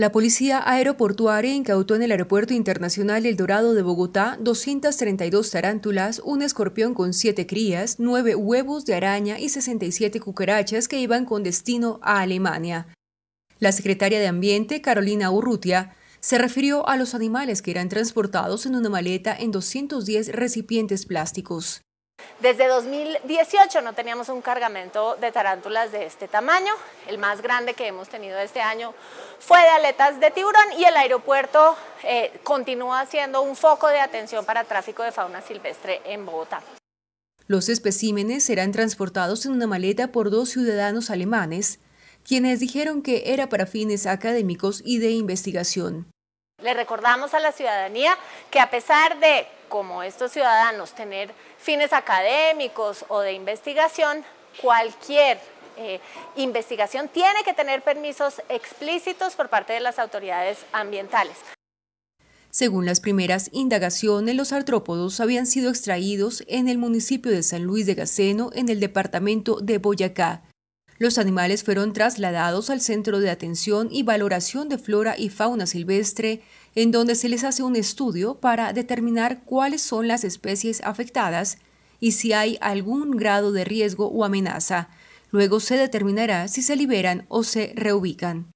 La policía aeroportuaria incautó en el Aeropuerto Internacional El Dorado de Bogotá 232 tarántulas, un escorpión con siete crías, nueve huevos de araña y 67 cucarachas que iban con destino a Alemania. La secretaria de Ambiente, Carolina Urrutia, se refirió a los animales que eran transportados en una maleta en 210 recipientes plásticos. Desde 2018 no teníamos un cargamento de tarántulas de este tamaño. El más grande que hemos tenido este año fue de aletas de tiburón y el aeropuerto eh, continúa siendo un foco de atención para tráfico de fauna silvestre en Bogotá. Los especímenes serán transportados en una maleta por dos ciudadanos alemanes, quienes dijeron que era para fines académicos y de investigación. Le recordamos a la ciudadanía que a pesar de como estos ciudadanos tener fines académicos o de investigación, cualquier eh, investigación tiene que tener permisos explícitos por parte de las autoridades ambientales. Según las primeras indagaciones, los artrópodos habían sido extraídos en el municipio de San Luis de Gaceno, en el departamento de Boyacá. Los animales fueron trasladados al Centro de Atención y Valoración de Flora y Fauna Silvestre, en donde se les hace un estudio para determinar cuáles son las especies afectadas y si hay algún grado de riesgo o amenaza. Luego se determinará si se liberan o se reubican.